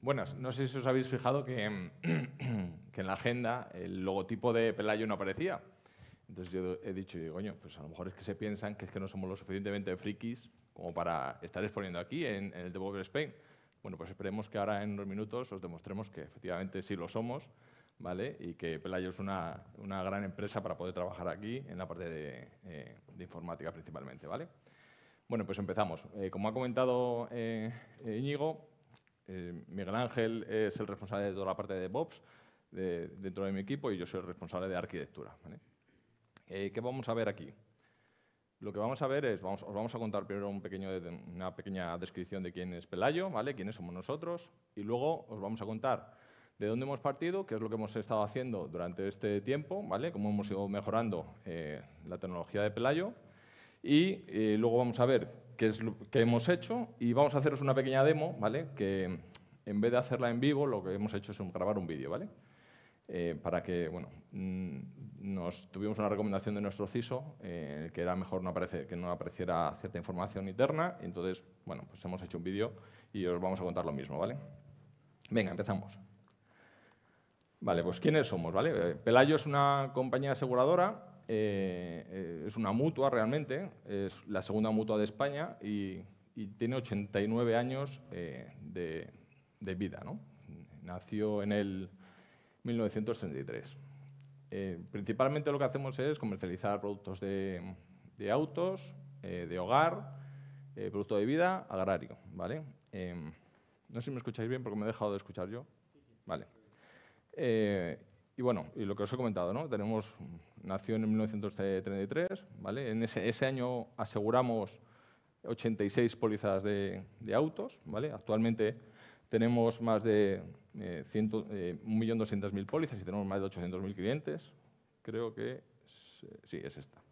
Buenas, no sé si os habéis fijado que, en la agenda el logotipo de Pelayo no aparecía. Entonces yo he dicho, digo, coño, pues a lo mejor es que se piensan que es que no somos lo suficientemente frikis como para estar exponiendo aquí en, el Developer Spain. Bueno, pues esperemos que ahora en unos minutos os demostremos que efectivamente sí lo somos, ¿vale? Y que Pelayo es una, gran empresa para poder trabajar aquí en la parte de, eh, informática principalmente, ¿vale? Bueno, pues empezamos. Eh, como ha comentado eh, Íñigo, eh, Miguel Ángel es el responsable de toda la parte de DevOps dentro de mi equipo y yo soy el responsable de arquitectura. Eh, ¿Qué vamos a ver aquí? Lo que vamos a ver es, vamos, os vamos a contar primero un pequeño, una pequeña descripción de quién es Pelayo, ¿vale? quiénes somos nosotros, y luego os vamos a contar de dónde hemos partido, qué es lo que hemos estado haciendo durante este tiempo, ¿vale? cómo hemos ido mejorando eh, la tecnología de Pelayo, y luego vamos a ver que es lo que hemos hecho y vamos a haceros una pequeña demo, ¿vale? Que en vez de hacerla en vivo, lo que hemos hecho es grabar un vídeo, ¿vale? Eh, para que, bueno, mm, nos tuvimos una recomendación de nuestro CISO, eh, que era mejor no aparecer, que no apareciera cierta información interna, entonces, bueno, pues hemos hecho un vídeo y os vamos a contar lo mismo, ¿vale? Venga, empezamos. Vale, pues ¿quiénes somos? ¿vale? Eh, Pelayo es una compañía aseguradora eh, es una mutua realmente, es la segunda mutua de España y, tiene 89 años eh, de, vida. ¿no? Nació en el 1933. Eh, principalmente lo que hacemos es comercializar productos de, autos, de hogar, producto de vida, agrario. ¿vale? Em, no sé si me escucháis bien porque me he dejado de escuchar yo. Vale. Y bueno, y lo que os he comentado, ¿no? Tenemos, nació en 1933, ¿vale? En ese, año aseguramos 86 pólizas de, autos, ¿vale? Actualmente tenemos más de 1.200.000 eh, eh, pólizas y tenemos más de 800.000 clientes. Creo que sí, es esta,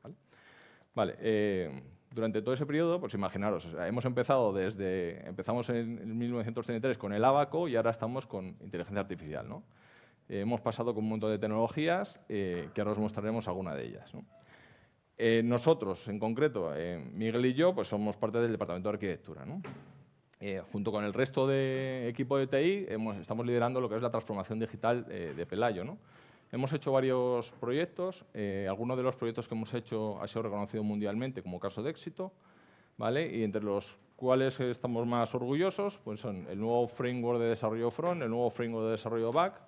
¿vale? Eh, durante todo ese periodo, pues imaginaros, hemos empezado desde, empezamos en 1933 con el abaco y ahora estamos con inteligencia artificial, ¿no? Eh, hemos pasado con un montón de tecnologías eh, que ahora os mostraremos alguna de ellas. Eh, nosotros, en concreto, Miguel y yo, pues somos parte del Departamento de Arquitectura. junto con el resto de equipo de TI, estamos liderando lo que es la transformación digital de Pelayo. Hemos hecho varios proyectos. algunos de los proyectos que hemos hecho ha sido reconocido mundialmente como caso de éxito. ¿vale? Y entre los cuales estamos más orgullosos pues son el nuevo framework de desarrollo front, el nuevo framework de desarrollo back,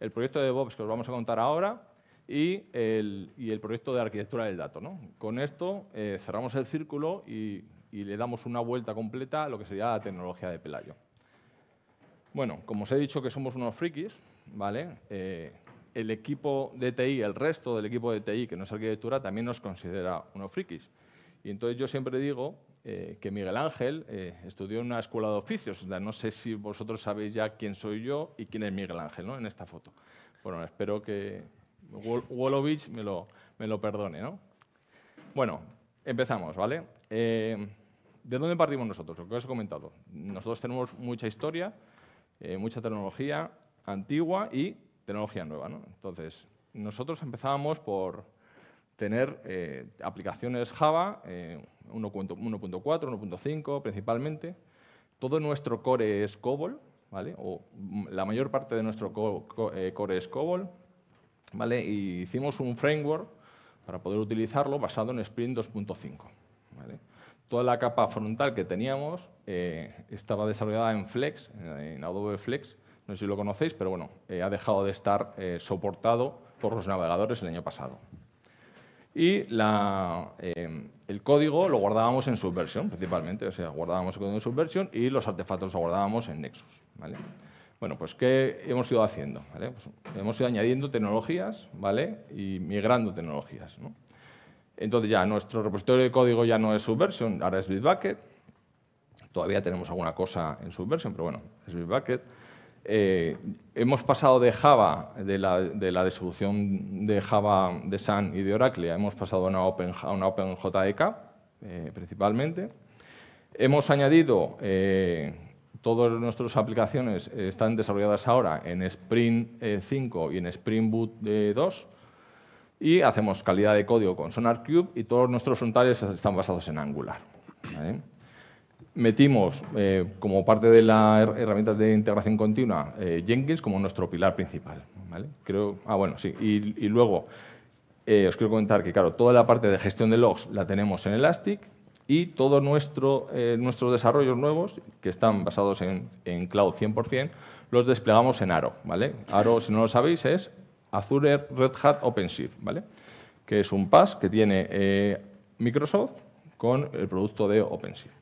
el proyecto de DevOps que os vamos a contar ahora y el, proyecto de arquitectura del dato. Con esto eh, cerramos el círculo y, le damos una vuelta completa a lo que sería la tecnología de Pelayo. Bueno, como os he dicho que somos unos frikis, ¿vale? Eh, el equipo de TI, el resto del equipo de TI que no es arquitectura, también nos considera unos frikis. Y entonces yo siempre digo eh, que Miguel Ángel eh, estudió en una escuela de oficios. No sé si vosotros sabéis ya quién soy yo y quién es Miguel Ángel en esta foto. Bueno, espero que Wolovich me lo, me lo perdone. ¿no? Bueno, empezamos, ¿vale? Eh, ¿De dónde partimos nosotros? Lo que os he comentado. Nosotros tenemos mucha historia, mucha tecnología antigua y tecnología nueva. Entonces, nosotros empezábamos por tener eh, aplicaciones Java, 1.4, eh, 1.5 principalmente. Todo nuestro core es COBOL, ¿vale? O mm, la mayor parte de nuestro eh, core es COBOL, ¿vale? Y hicimos un framework para poder utilizarlo basado en Spring 2.5, ¿vale? Toda la capa frontal que teníamos estaba desarrollada en Flex, en Adobe Flex, no sé si lo conocéis, pero bueno, ha dejado de estar soportado por los navegadores el año pasado y em, el código lo guardábamos en Subversion principalmente, o sea, guardábamos el código en Subversion y los artefactos los guardábamos en Nexus. ¿vale? Bueno, pues ¿qué hemos ido haciendo? Pues, hemos ido añadiendo tecnologías ¿vale? y migrando tecnologías. Entonces ya nuestro repositorio de código ya no es Subversion, ahora es Bitbucket. Todavía tenemos alguna cosa en Subversion, pero bueno, es Bitbucket. Eh, hemos pasado de Java, de la, de de Java, de Sun y de Oracle, hemos pasado a una, open, OpenJDK e eh, principalmente. Hemos añadido, eh, todas nuestras aplicaciones están desarrolladas ahora en Spring 5 y en Spring Boot 2 y hacemos calidad de código con SonarQube y todos nuestros frontales están basados en Angular. ¿vale? Metimos eh, como parte de las herramientas de integración continua eh, Jenkins como nuestro pilar principal. Creo, ah, bueno, sí. Y, luego eh, os quiero comentar que, claro, toda la parte de gestión de logs la tenemos en Elastic y todos nuestros desarrollos nuevos, que están basados en, cloud 100%, los desplegamos en Aro. ¿vale? Aro, si no lo sabéis, es Azure Red Hat OpenShift, ¿vale? que es un pass que tiene Microsoft con el producto de OpenShift.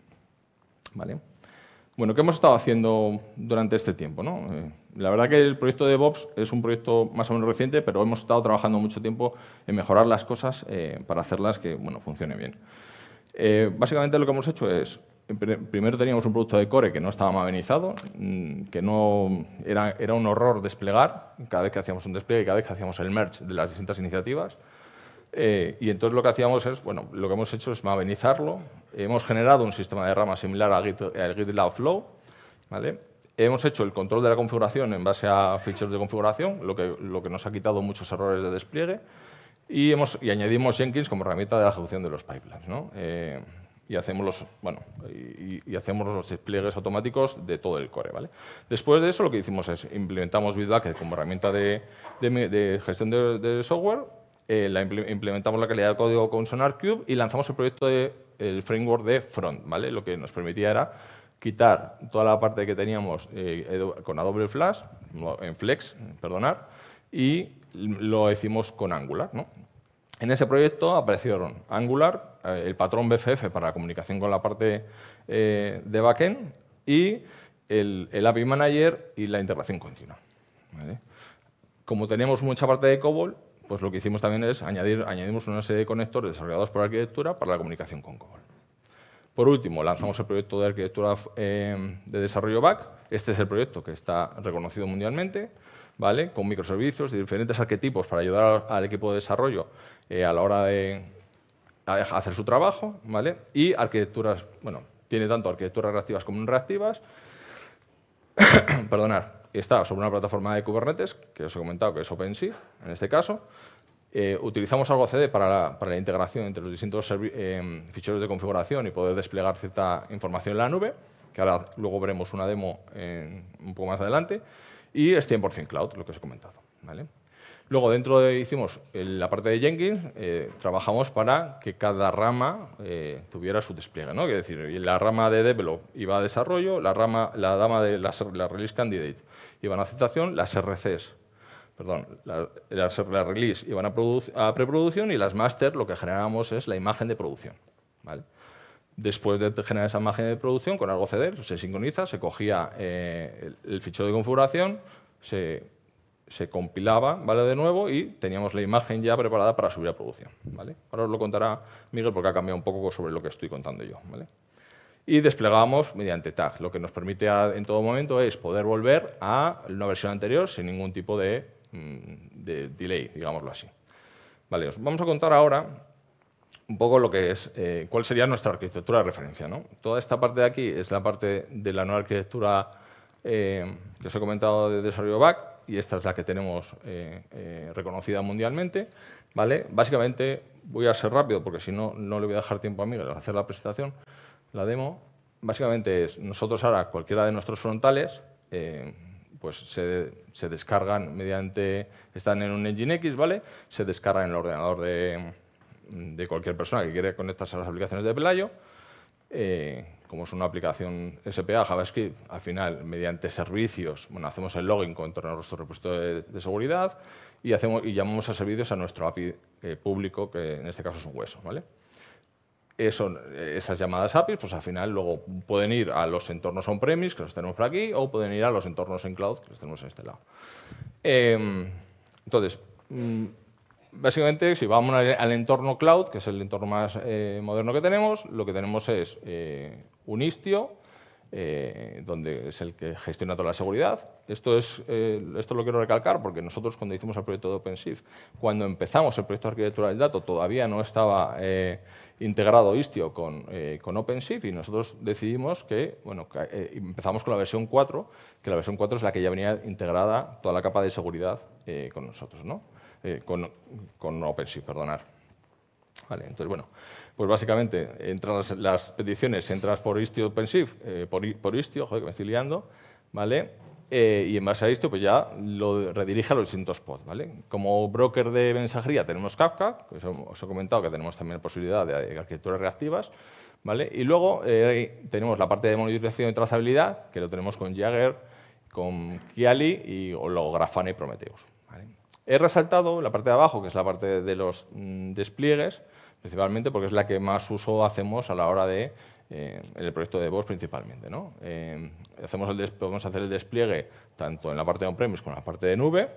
Bueno, ¿qué hemos estado haciendo durante este tiempo? Eh, la verdad que el proyecto de DevOps es un proyecto más o menos reciente, pero hemos estado trabajando mucho tiempo en mejorar las cosas eh, para hacerlas que bueno, funcionen bien. Eh, básicamente lo que hemos hecho es, primero teníamos un producto de core que no estaba mavenizado, mm, que no era, era un horror desplegar cada vez que hacíamos un despliegue y cada vez que hacíamos el merge de las distintas iniciativas. Eh, y entonces lo que hacíamos es, bueno, lo que hemos hecho es mavenizarlo. Hemos generado un sistema de ramas similar al, al GitLab Flow. ¿vale? Hemos hecho el control de la configuración en base a features de configuración, lo que, lo que nos ha quitado muchos errores de despliegue. Y, hemos, y añadimos Jenkins como herramienta de la ejecución de los pipelines. ¿no? Eh, y hacemos los, bueno, y, hacemos los despliegues automáticos de todo el core. ¿vale? Después de eso, lo que hicimos es implementamos Bitbucket como herramienta de, de, de gestión de, de software eh, implementamos la calidad del código con SonarCube y lanzamos el proyecto del de, framework de Front. ¿vale? Lo que nos permitía era quitar toda la parte que teníamos eh, con Adobe Flash, en Flex, perdonar, y lo hicimos con Angular. En ese proyecto aparecieron Angular, eh, el patrón BFF para la comunicación con la parte de backend y el, API Manager y la integración continua. Como tenemos mucha parte de COBOL, pues lo que hicimos también es añadir, añadimos una serie de conectores desarrollados por arquitectura para la comunicación con COBOL. Por último, lanzamos el proyecto de arquitectura em, de desarrollo back. Este es el proyecto que está reconocido mundialmente, ¿vale? con microservicios y diferentes arquetipos para ayudar al equipo de desarrollo eh, a la hora de hacer su trabajo. ¿vale? Y arquitecturas, bueno, tiene tanto arquitecturas reactivas como no reactivas. Perdonar está sobre una plataforma de Kubernetes, que os he comentado que es OpenSea, en este caso. Eh, utilizamos algo CD para la, integración entre los distintos eh, ficheros de configuración y poder desplegar cierta información en la nube, que ahora luego veremos una demo un poco más adelante. Y es 100% cloud, lo que os he comentado. ¿vale? Luego, dentro de, hicimos la parte de Jenkins, eh, trabajamos para que cada rama tuviera su despliegue. ¿no? Es decir, la rama de develop iba a desarrollo, la rama, la dama de la, release candidate iban a aceptación, las RCs, perdón, las, release iban a, preproducción y las master lo que generábamos es la imagen de producción. ¿vale? Después de generar esa imagen de producción con algo ceder, se sincroniza, se cogía eh, el, el, fichero de configuración, se, se, compilaba ¿vale? de nuevo y teníamos la imagen ya preparada para subir a producción. ¿vale? Ahora os lo contará Miguel porque ha cambiado un poco sobre lo que estoy contando yo. ¿vale? y desplegamos mediante tag. Lo que nos permite en todo momento es poder volver a una versión anterior sin ningún tipo mm, de, delay, digámoslo así. Vale, os vamos a contar ahora un poco lo que es, eh, cuál sería nuestra arquitectura de referencia. Toda esta parte de aquí es la parte de la nueva arquitectura eh, que os he comentado de desarrollo back y esta es la que tenemos eh, reconocida mundialmente. ¿vale? Básicamente, voy a ser rápido porque si no, no le voy a dejar tiempo a Miguel a hacer la presentación la demo, básicamente es, nosotros ahora cualquiera de nuestros frontales eh, pues se, descargan mediante, están en un Nginx, ¿vale? Se descargan en el ordenador de, cualquier persona que quiere conectarse a las aplicaciones de Pelayo. Eh, como es una aplicación SPA, JavaScript, al final, mediante servicios, bueno, hacemos el login contra nuestro repositorio de, seguridad y, hacemos, y llamamos a servicios a nuestro API eh, público, que en este caso es un hueso, ¿vale? esas llamadas APIs, pues al final luego pueden ir a los entornos on-premise, que los tenemos por aquí, o pueden ir a los entornos en cloud, que los tenemos en este lado. Em, entonces, mm, básicamente, si vamos al, entorno cloud, que es el entorno más eh, moderno que tenemos, lo que tenemos es eh, un Istio, eh, donde es el que gestiona toda la seguridad. Esto, es, eh, esto lo quiero recalcar porque nosotros cuando hicimos el proyecto de OpenShift, cuando empezamos el proyecto de arquitectura del dato, todavía no estaba eh, integrado Istio con, con, OpenShift y nosotros decidimos que, bueno, empezamos con la versión 4, que la versión 4 es la que ya venía integrada toda la capa de seguridad con nosotros, ¿no? con, con OpenShift, perdonar. Vale, entonces, bueno, pues básicamente entran las, peticiones, entras por Istio OpenShift, eh, por, por, Istio, joder, que me estoy liando, ¿vale? Eh, y en base a Istio pues ya lo redirige a los distintos pods, ¿vale? Como broker de mensajería tenemos Kafka, que os he comentado que tenemos también la posibilidad de arquitecturas reactivas, ¿vale? Y luego eh, tenemos la parte de monitorización y trazabilidad, que lo tenemos con Jagger, con Kiali y o luego Grafana y Prometheus. He resaltado la parte de abajo, que es la parte de los mm, despliegues, principalmente porque es la que más uso hacemos a la hora de, eh, el proyecto de voz principalmente. Eh, hacemos el podemos hacer el despliegue tanto en la parte de on-premise como en la parte de nube.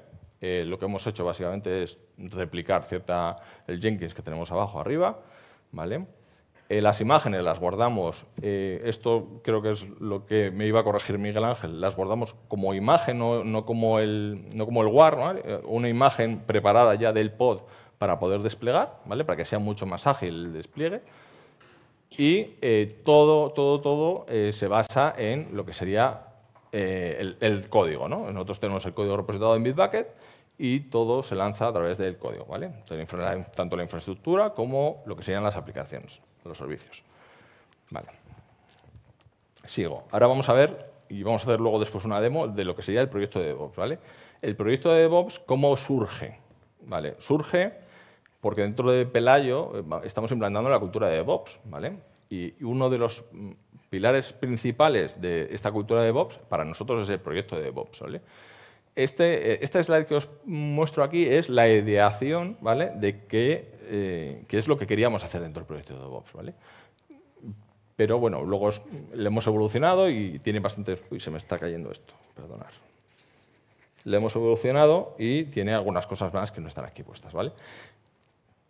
Eh, lo que hemos hecho básicamente es replicar cierta, el Jenkins que tenemos abajo arriba. ¿vale? las imágenes las guardamos, esto creo que es lo que me iba a corregir Miguel Ángel, las guardamos como imagen, no, como, el, no como el WAR, una imagen preparada ya del pod para poder desplegar, ¿vale? para que sea mucho más ágil el despliegue. Y eh, todo, todo, todo eh, se basa en lo que sería eh, el, código. Nosotros tenemos el código repositado en Bitbucket y todo se lanza a través del código, ¿vale? tanto la infraestructura como lo que serían las aplicaciones, los servicios. Vale. Sigo. Ahora vamos a ver, y vamos a hacer luego después una demo de lo que sería el proyecto de DevOps, ¿vale? El proyecto de DevOps, ¿cómo surge? ¿Vale? Surge porque dentro de Pelayo eh, estamos implantando la cultura de DevOps, ¿vale? Y uno de los mm, pilares principales de esta cultura de DevOps para nosotros es el proyecto de DevOps, ¿vale? Este, eh, esta slide que os muestro aquí es la ideación, ¿vale? De qué, eh, es lo que queríamos hacer dentro del proyecto de DevOps, ¿vale? Pero bueno, luego lo le hemos evolucionado y tiene bastantes... Uy, se me está cayendo esto, perdonar. Le hemos evolucionado y tiene algunas cosas más que no están aquí puestas, ¿vale?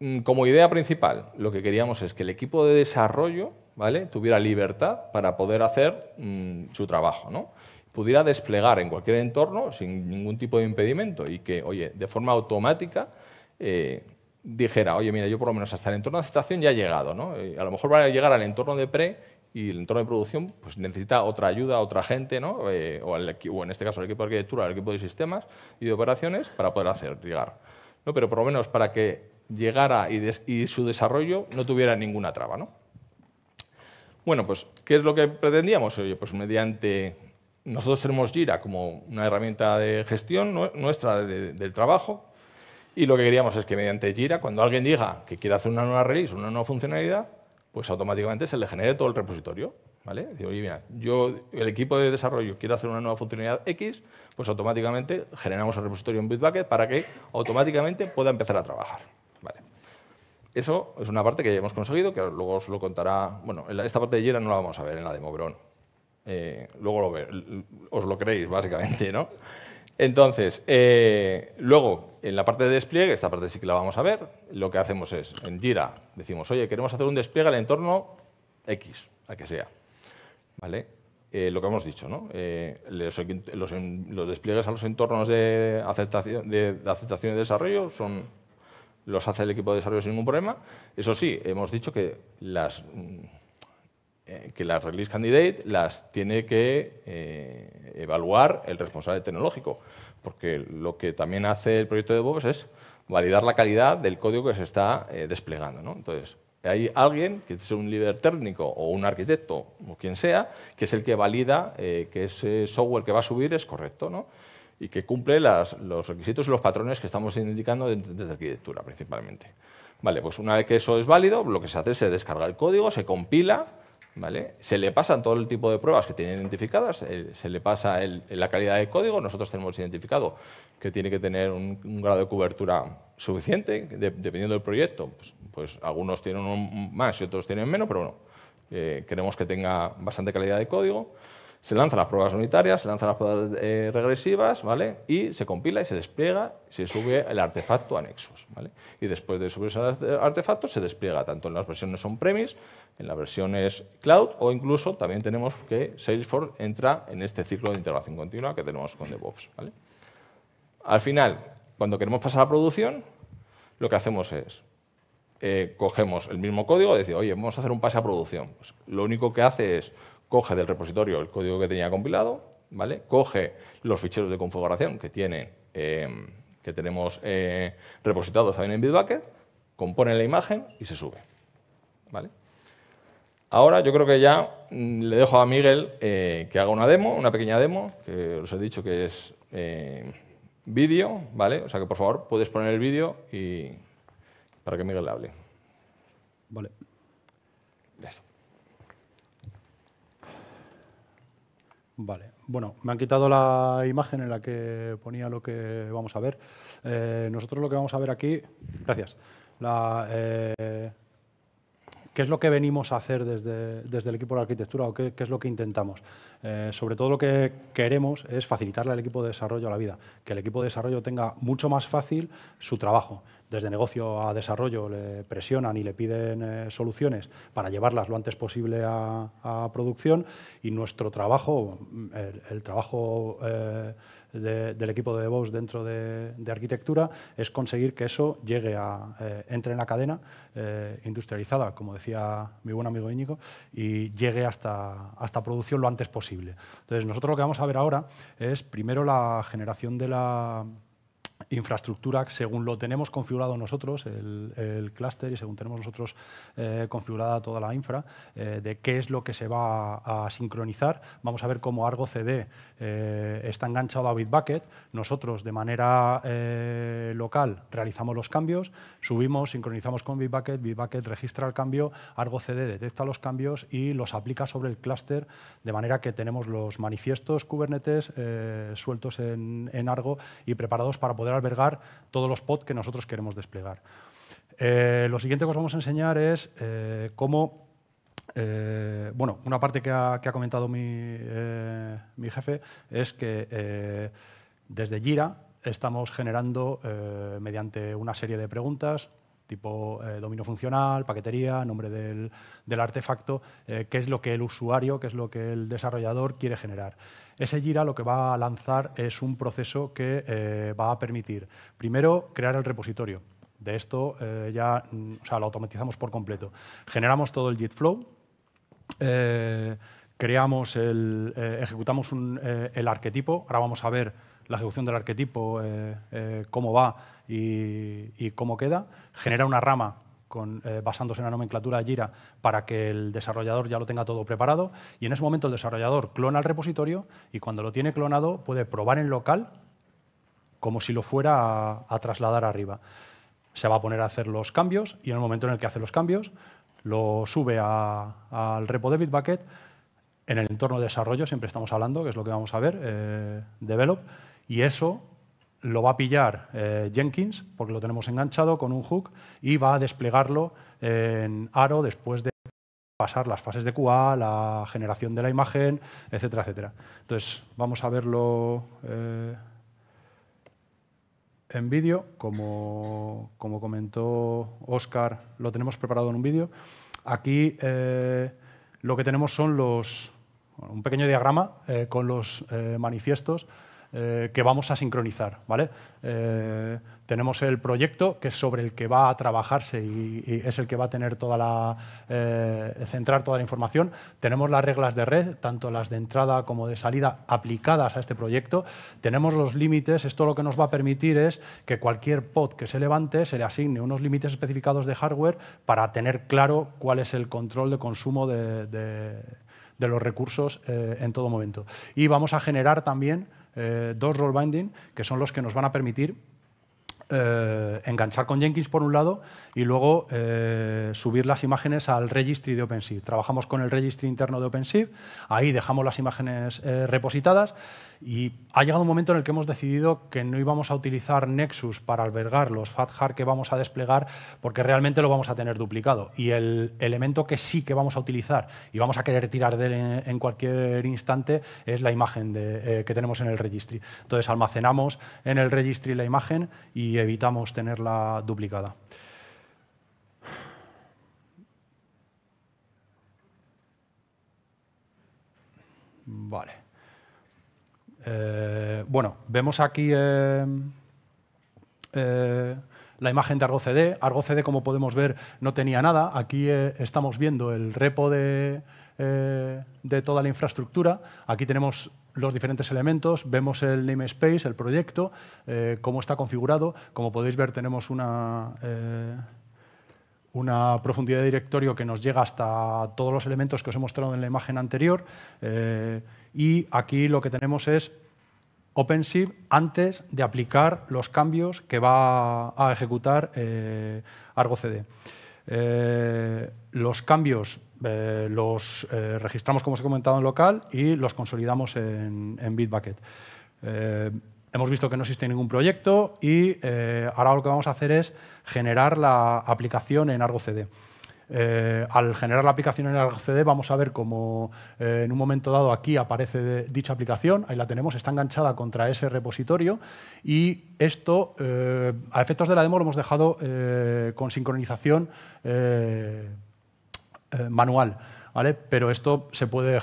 Mm, como idea principal, lo que queríamos es que el equipo de desarrollo ¿vale? tuviera libertad para poder hacer mm, su trabajo, ¿no? pudiera desplegar en cualquier entorno sin ningún tipo de impedimento y que, oye, de forma automática eh, dijera, oye, mira, yo por lo menos hasta el entorno de aceptación ya he llegado, eh, a lo mejor va a llegar al entorno de pre y el entorno de producción pues, necesita otra ayuda, otra gente, eh, o, el, en este caso el equipo de arquitectura, el equipo de sistemas y de operaciones para poder hacer llegar. ¿no? Pero por lo menos para que llegara y, y su desarrollo no tuviera ninguna traba. ¿no? Bueno, pues, ¿qué es lo que pretendíamos? Oye, pues mediante... Nosotros tenemos Jira como una herramienta de gestión nuestra del trabajo y lo que queríamos es que mediante Jira, cuando alguien diga que quiere hacer una nueva release, una nueva funcionalidad, pues automáticamente se le genere todo el repositorio. ¿vale? Digo, oye, mira, yo, el equipo de desarrollo quiere hacer una nueva funcionalidad X, pues automáticamente generamos el repositorio en Bitbucket para que automáticamente pueda empezar a trabajar. Eso es una parte que ya hemos conseguido, que luego os lo contará. Bueno, esta parte de Jira no la vamos a ver en la demo, pero eh, luego lo os lo creéis, básicamente, ¿no? Entonces, eh, luego, en la parte de despliegue, esta parte sí que la vamos a ver, lo que hacemos es, en Jira, decimos, oye, queremos hacer un despliegue al entorno X, a que sea. ¿Vale? Eh, lo que hemos dicho, ¿no? los, despliegues a los entornos de aceptación, de, de aceptación y desarrollo son los hace el equipo de desarrollo sin ningún problema. Eso sí, hemos dicho que las, eh, que las release candidate las tiene que eh, evaluar el responsable tecnológico, porque lo que también hace el proyecto de DevOps es validar la calidad del código que se está eh, desplegando. Entonces, hay alguien, que es un líder técnico o un arquitecto o quien sea, que es el que valida que ese software que va a subir es correcto. ¿no? y que cumple los requisitos y los patrones que estamos indicando desde arquitectura principalmente. Vale, pues una vez que eso es válido, lo que se hace es se descarga el código, se compila, ¿vale? se le pasan todo el tipo de pruebas que tiene identificadas, eh, se le pasa la calidad de código, nosotros tenemos identificado que tiene que tener un, grado de cobertura suficiente, dependiendo del proyecto, pues, pues algunos tienen más y otros tienen menos, pero eh, queremos que tenga bastante calidad de código. Se lanzan las pruebas unitarias, se lanzan las pruebas eh, regresivas, ¿vale? Y se compila y se despliega, y se sube el artefacto a Nexus, ¿vale? Y después de subirse el artefacto se despliega tanto en las versiones on-premise, en las versiones cloud o incluso también tenemos que Salesforce entra en este ciclo de integración continua que tenemos con DevOps, ¿vale? Al final, cuando queremos pasar a producción, lo que hacemos es eh, cogemos el mismo código y decimos, oye, vamos a hacer un pase a producción. Pues, lo único que hace es coge del repositorio el código que tenía compilado, ¿vale? coge los ficheros de configuración que, em, que tenemos eh, repositados también en Bitbucket, compone la imagen y se sube. ¿vale? Ahora yo creo que ya mm, le dejo a Miguel eh, que haga una demo, una pequeña demo, que os he dicho que es em, vídeo, ¿vale? O sea que por favor puedes poner el vídeo y para que Miguel le hable. Vale. Ya Vale, bueno, me han quitado la imagen en la que ponía lo que vamos a ver. Eh, nosotros lo que vamos a ver aquí, gracias, eh, ¿qué es lo que venimos a hacer desde, el equipo de arquitectura o qué, es lo que intentamos? Eh, sobre todo lo que queremos es facilitarle al equipo de desarrollo la vida, que el equipo de desarrollo tenga mucho más fácil su trabajo, desde negocio a desarrollo le presionan y le piden eh, soluciones para llevarlas lo antes posible a, producción y nuestro trabajo, el, trabajo eh, del equipo de DevOps dentro de, arquitectura es conseguir que eso llegue a, eh, entre en la cadena industrializada, como decía mi buen amigo Íñigo, y llegue hasta, hasta producción lo antes posible. Entonces nosotros lo que vamos a ver ahora es primero la generación de la infraestructura según lo tenemos configurado nosotros, el, clúster, y según tenemos nosotros eh, configurada toda la infra, eh, de qué es lo que se va a, sincronizar. Vamos a ver cómo Argo CD eh, está enganchado a Bitbucket. Nosotros, de manera local, realizamos los cambios, subimos, sincronizamos con Bitbucket, Bitbucket registra el cambio, Argo CD detecta los cambios y los aplica sobre el clúster, de manera que tenemos los manifiestos Kubernetes sueltos en, en Argo y preparados para poder albergar todos los pods que nosotros queremos desplegar. Eh, lo siguiente que os vamos a enseñar es eh, cómo, eh, bueno, una parte que ha, comentado mi, mi, jefe es que desde Jira estamos generando mediante una serie de preguntas tipo eh, dominio funcional, paquetería, nombre del, artefacto, eh, qué es lo que el usuario, qué es lo que el desarrollador quiere generar. Ese gira lo que va a lanzar es un proceso que eh, va a permitir, primero, crear el repositorio. De esto ya mm, lo automatizamos por completo. Generamos todo el git Flow creamos el, ejecutamos el arquetipo. Ahora vamos a ver la ejecución del arquetipo, eh, eh, cómo va y, cómo queda, genera una rama eh, basándose en la nomenclatura Jira para que el desarrollador ya lo tenga todo preparado y en ese momento el desarrollador clona el repositorio y cuando lo tiene clonado puede probar en local como si lo fuera a, trasladar arriba. Se va a poner a hacer los cambios y en el momento en el que hace los cambios lo sube al repo de Bitbucket en el entorno de desarrollo, siempre estamos hablando, que es lo que vamos a ver, develop, y eso lo va a pillar eh, Jenkins, porque lo tenemos enganchado con un hook, y va a desplegarlo en Aro después de pasar las fases de QA, la generación de la imagen, etcétera, etcétera. Entonces, vamos a verlo eh, en vídeo. Como, comentó Oscar, lo tenemos preparado en un vídeo. Aquí eh, lo que tenemos son los, un pequeño diagrama con los manifiestos eh, que vamos a sincronizar. ¿vale? Eh, tenemos el proyecto que es sobre el que va a trabajarse y, es el que va a tener toda la, eh, centrar toda la información. Tenemos las reglas de red, tanto las de entrada como de salida, aplicadas a este proyecto. Tenemos los límites. Esto lo que nos va a permitir es que cualquier pod que se levante se le asigne unos límites especificados de hardware para tener claro cuál es el control de consumo de, los recursos en todo momento. Y vamos a generar también eh, dos role binding, que son los que nos van a permitir eh, enganchar con Jenkins por un lado y luego eh, subir las imágenes al registry de OpenShift. Trabajamos con el registry interno de OpenShift, ahí dejamos las imágenes repositadas y ha llegado un momento en el que hemos decidido que no íbamos a utilizar Nexus para albergar los FATHAR que vamos a desplegar porque realmente lo vamos a tener duplicado. Y el elemento que sí que vamos a utilizar y vamos a querer tirar de él en, cualquier instante es la imagen eh, que tenemos en el registry. Entonces almacenamos en el registry la imagen y evitamos tenerla duplicada. Vale. Eh, bueno, vemos aquí eh, eh, la imagen de Argo CD. Argo CD, como podemos ver, no tenía nada. Aquí estamos viendo el repo de, de toda la infraestructura. Aquí tenemos los diferentes elementos, vemos el namespace, el proyecto, cómo está configurado. Como podéis ver, tenemos una una profundidad de directorio que nos llega hasta todos los elementos que os he mostrado en la imagen anterior. Eh, y aquí lo que tenemos es OpenShift antes de aplicar los cambios que va a ejecutar eh, Argo CD. Eh, los cambios los registramos, como os he comentado, en local y los consolidamos en Bitbucket hemos visto que no existe ningún proyecto y eh, ahora lo que vamos a hacer es generar la aplicación en Argo CD. Eh, al generar la aplicación en Argo CD vamos a ver cómo eh, en un momento dado aquí aparece dicha aplicación, ahí la tenemos, está enganchada contra ese repositorio y esto a efectos de la demo lo hemos dejado con sincronización manual. Pero esto se puede,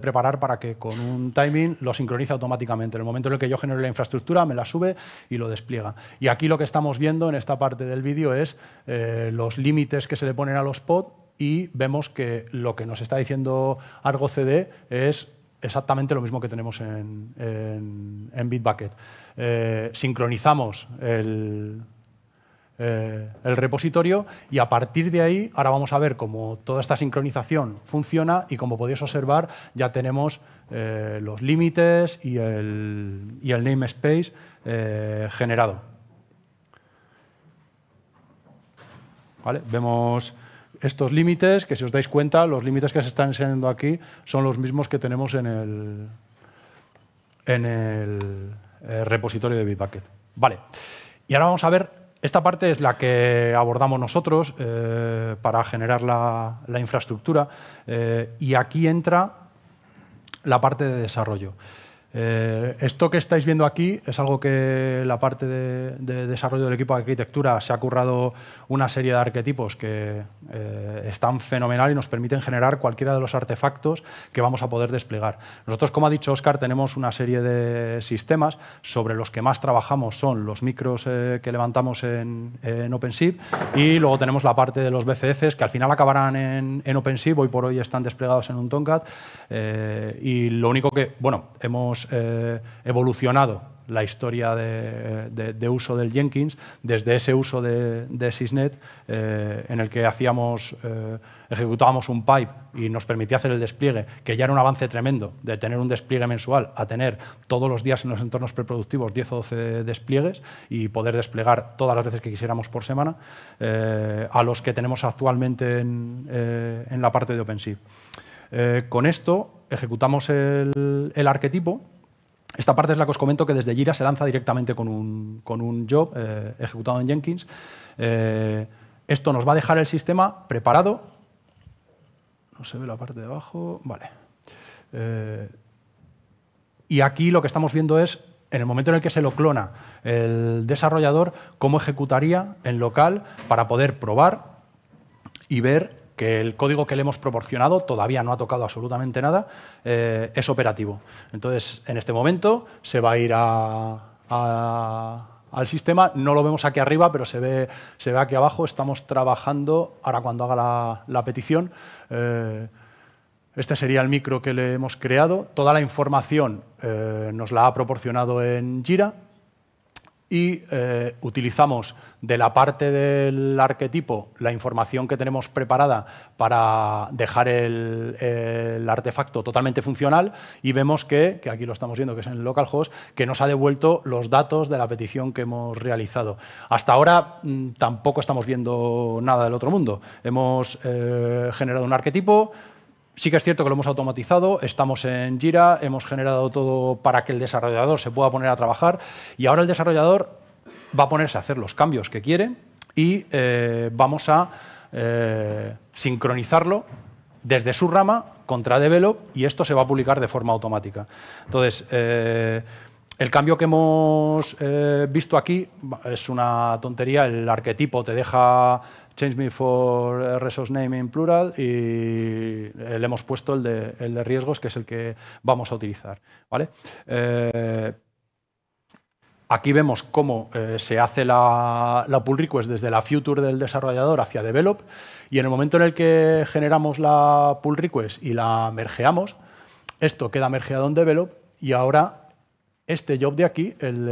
preparar para que con un timing lo sincronice automáticamente. En el momento en el que yo genero la infraestructura, me la sube y lo despliega. Y aquí lo que estamos viendo en esta parte del vídeo es eh, los límites que se le ponen a los pod y vemos que lo que nos está diciendo Argo CD es exactamente lo mismo que tenemos en, Bitbucket. Eh, sincronizamos el eh, el repositorio y a partir de ahí ahora vamos a ver cómo toda esta sincronización funciona y como podéis observar ya tenemos eh, los límites y el, y el namespace eh, generado. ¿Vale? Vemos estos límites que si os dais cuenta los límites que se están enseñando aquí son los mismos que tenemos en el, en el repositorio de Bitbucket. Vale. Y ahora vamos a ver esta parte es la que abordamos nosotros eh, para generar la, infraestructura eh, y aquí entra la parte de desarrollo. Eh, esto que estáis viendo aquí es algo que la parte de, desarrollo del equipo de arquitectura se ha currado una serie de arquetipos que eh, están fenomenal y nos permiten generar cualquiera de los artefactos que vamos a poder desplegar. Nosotros, como ha dicho Oscar, tenemos una serie de sistemas sobre los que más trabajamos son los micros eh, que levantamos en, en, y luego tenemos la parte de los BCFs que al final acabarán en, en OpenShift, hoy por hoy están desplegados en un Tomcat y lo único que, bueno, hemos eh, evolucionado la historia de, uso del Jenkins desde ese uso de, Sysnet eh, en el que hacíamos, eh, ejecutábamos un pipe y nos permitía hacer el despliegue, que ya era un avance tremendo de tener un despliegue mensual a tener todos los días en los entornos preproductivos 10 o 12 despliegues y poder desplegar todas las veces que quisiéramos por semana a los que tenemos actualmente en, la parte de OpenShift. con esto ejecutamos el, arquetipo. Esta parte es la que os comento que desde Jira se lanza directamente con un, con un job eh, ejecutado en Jenkins. Eh, esto nos va a dejar el sistema preparado. No se ve la parte de abajo. Vale. Eh, y aquí lo que estamos viendo es, en el momento en el que se lo clona el desarrollador, cómo ejecutaría en local para poder probar y ver que el código que le hemos proporcionado todavía no ha tocado absolutamente nada, eh, es operativo. Entonces, en este momento se va a ir al sistema. No lo vemos aquí arriba, pero se ve, se ve aquí abajo. Estamos trabajando, ahora cuando haga la, petición, eh, este sería el micro que le hemos creado. Toda la información eh, nos la ha proporcionado en Jira y eh, utilizamos de la parte del arquetipo la información que tenemos preparada para dejar el, artefacto totalmente funcional y vemos que, que aquí lo estamos viendo que es en localhost, que nos ha devuelto los datos de la petición que hemos realizado. Hasta ahora mm, tampoco estamos viendo nada del otro mundo. Hemos eh, generado un arquetipo, Sí que es cierto que lo hemos automatizado, estamos en Jira, hemos generado todo para que el desarrollador se pueda poner a trabajar y ahora el desarrollador va a ponerse a hacer los cambios que quiere y eh, vamos a eh, sincronizarlo desde su rama contra Develop y esto se va a publicar de forma automática. Entonces, eh, el cambio que hemos visto aquí es una tontería, el arquetipo te deja change me for resource name in plural y le hemos puesto el de, riesgos, que es el que vamos a utilizar. ¿vale? Eh, aquí vemos cómo eh, se hace la, pull request desde la future del desarrollador hacia develop y en el momento en el que generamos la pull request y la mergeamos, esto queda mergeado en develop y ahora este job de aquí, el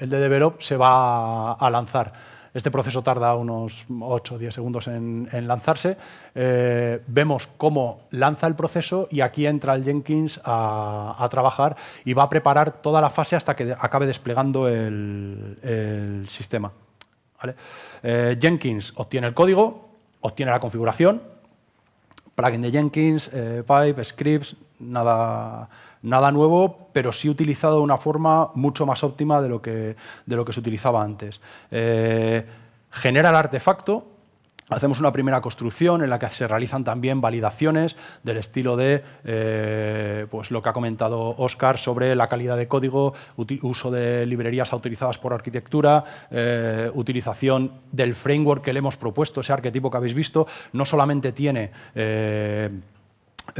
el de develop, se va a lanzar. Este proceso tarda unos 8 o 10 segundos en, lanzarse. Eh, vemos cómo lanza el proceso y aquí entra el Jenkins a, trabajar y va a preparar toda la fase hasta que acabe desplegando el, sistema. Eh, Jenkins obtiene el código, obtiene la configuración, plugin de Jenkins, eh, pipe, scripts, nada, Nada nuevo, pero sí utilizado de una forma mucho más óptima de lo que, de lo que se utilizaba antes. Eh, genera el artefacto, Hacemos una primera construcción en la que se realizan también validaciones del estilo de eh, pues lo que ha comentado Oscar sobre la calidad de código, uso de librerías autorizadas por arquitectura, eh, utilización del framework que le hemos propuesto, ese arquetipo que habéis visto, no solamente tiene...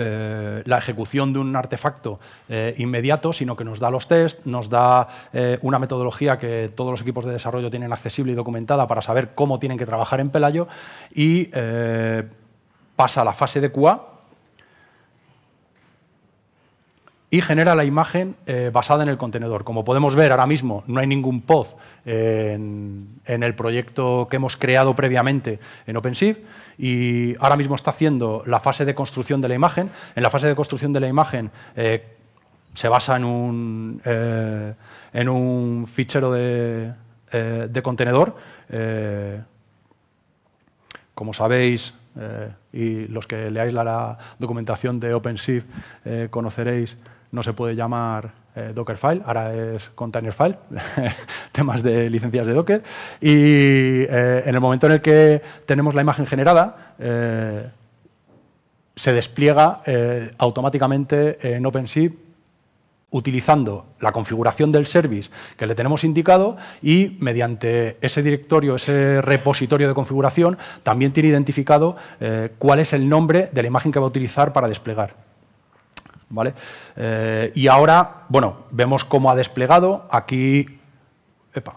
Eh, la ejecución de un artefacto eh, inmediato, sino que nos da los test, nos da eh, una metodología que todos los equipos de desarrollo tienen accesible y documentada para saber cómo tienen que trabajar en Pelayo y pasa a la fase de QA, y genera la imagen eh, basada en el contenedor. Como podemos ver ahora mismo, no hay ningún pod eh, en, el proyecto que hemos creado previamente en OpenShift y ahora mismo está haciendo la fase de construcción de la imagen. En la fase de construcción de la imagen eh, se basa en un, fichero de, contenedor. como sabéis, y los que leáis la, documentación de OpenShift conoceréis no se puede llamar eh, Dockerfile, ahora es Containerfile, temas de licencias de Docker. Y eh, en el momento en el que tenemos la imagen generada, eh, se despliega automáticamente en OpenShift utilizando la configuración del service que le tenemos indicado y mediante ese directorio, ese repositorio de configuración, también tiene identificado cuál es el nombre de la imagen que va a utilizar para desplegar. ¿vale? Eh, y ahora, bueno, vemos cómo ha desplegado. Aquí, epa,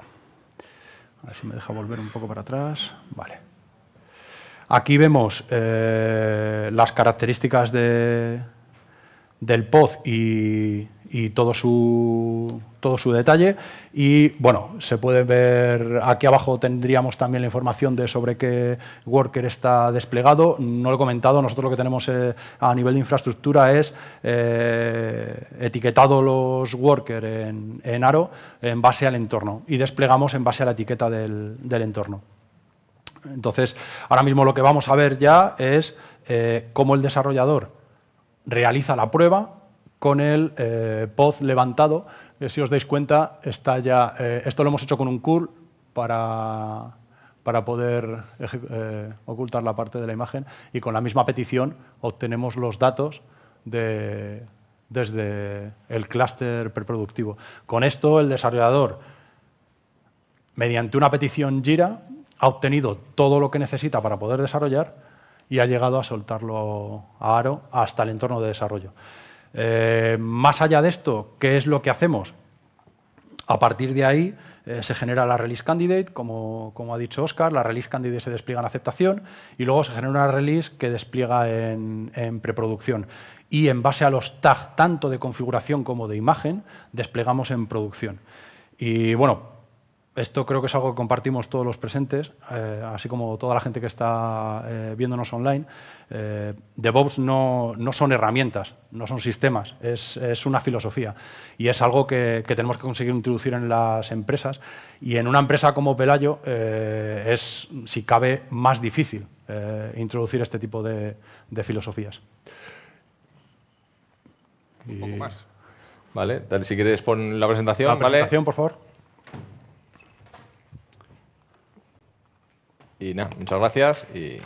a ver si me deja volver un poco para atrás. Vale. Aquí vemos eh, las características de, del pod y, y todo su, todo su detalle. Y bueno, se puede ver aquí abajo tendríamos también la información de sobre qué worker está desplegado. No lo he comentado, nosotros lo que tenemos eh, a nivel de infraestructura es eh, etiquetado los worker en, aro en base al entorno y desplegamos en base a la etiqueta del, entorno. Entonces, ahora mismo lo que vamos a ver ya es eh, cómo el desarrollador realiza la prueba con el pod eh, levantado. si os dais cuenta, está ya, eh, esto lo hemos hecho con un curl para, poder eh, ocultar la parte de la imagen y con la misma petición obtenemos los datos desde el clúster preproductivo. Con esto, el desarrollador, mediante una petición Jira, ha obtenido todo lo que necesita para poder desarrollar y ha llegado a soltarlo a Aro hasta el entorno de desarrollo. Eh, más allá de esto, ¿qué es lo que hacemos? A partir de ahí eh, se genera la release candidate, como, ha dicho Oscar, la release candidate se despliega en aceptación y luego se genera una release que despliega en, en preproducción. Y en base a los tags tanto de configuración como de imagen, desplegamos en producción. Y bueno, esto creo que es algo que compartimos todos los presentes, eh, así como toda la gente que está eh, viéndonos online. Eh, DevOps no, no, son herramientas, no son sistemas, es, es una filosofía y es algo que, que, tenemos que conseguir introducir en las empresas. Y en una empresa como Pelayo eh, es, si cabe, más difícil introducir este tipo de, de filosofías. Un poco más. Vale, dale, si quieres pon la presentación. La presentación, por favor. Y nada, muchas gracias y...